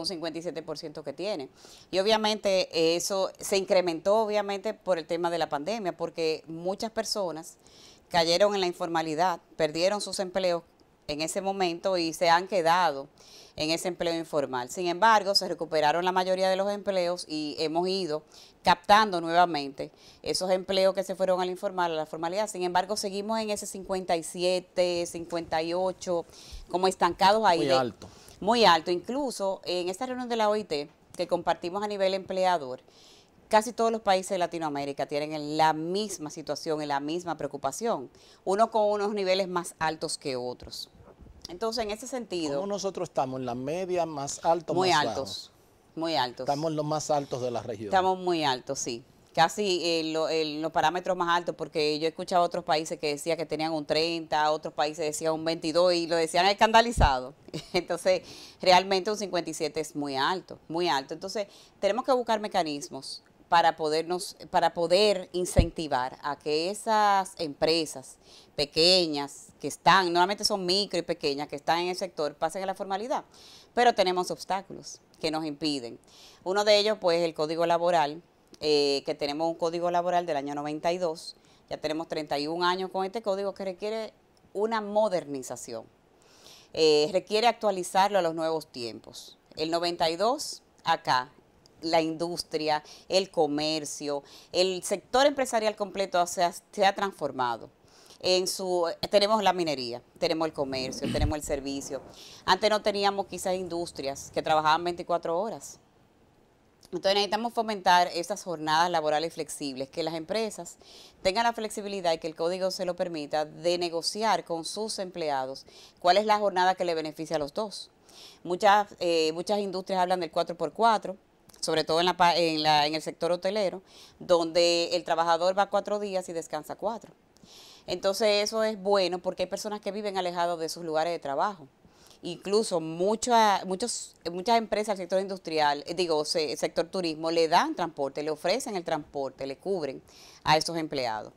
es un 57% que tiene. Y obviamente eso se incrementó obviamente por el tema de la pandemia, porque muchas personas cayeron en la informalidad, perdieron sus empleos en ese momento y se han quedado en ese empleo informal. Sin embargo, se recuperaron la mayoría de los empleos y hemos ido captando nuevamente esos empleos que se fueron al informal, a la formalidad. Sin embargo, seguimos en ese 57, 58, como estancados ahí. Muy alto muy alto. Incluso en esta reunión de la OIT que compartimos a nivel empleador, casi todos los países de Latinoamérica tienen la misma situación y la misma preocupación, uno con unos niveles más altos que otros. Entonces, en ese sentido... ¿Cómo nosotros estamos? ¿En la media más alto? Muy altos, muy altos. Estamos los más altos de la región. Estamos muy altos, sí casi eh, los parámetros más altos, porque yo he escuchado otros países que decían que tenían un 30, otros países decían un 22 y lo decían escandalizado. Entonces, realmente un 57 es muy alto, muy alto. Entonces, tenemos que buscar mecanismos para podernos para poder incentivar a que esas empresas pequeñas que están, normalmente son micro y pequeñas que están en el sector, pasen a la formalidad. Pero tenemos obstáculos que nos impiden. Uno de ellos pues el código laboral eh, que tenemos un código laboral del año 92, ya tenemos 31 años con este código que requiere una modernización, eh, requiere actualizarlo a los nuevos tiempos. El 92 acá, la industria, el comercio, el sector empresarial completo se ha, transformado. En su, tenemos la minería, tenemos el comercio, tenemos el servicio. Antes no teníamos quizás industrias que trabajaban 24 horas. Entonces necesitamos fomentar esas jornadas laborales flexibles, que las empresas tengan la flexibilidad y que el código se lo permita de negociar con sus empleados cuál es la jornada que le beneficia a los dos. Muchas, eh, muchas industrias hablan del 4x4, sobre todo en, en el sector hotelero, donde el trabajador va cuatro días y descansa cuatro. Entonces eso es bueno porque hay personas que viven alejados de sus lugares de trabajo. Incluso muchas empresas del sector industrial, eh, digo, sector turismo, le dan transporte, le ofrecen el transporte, le cubren a esos empleados.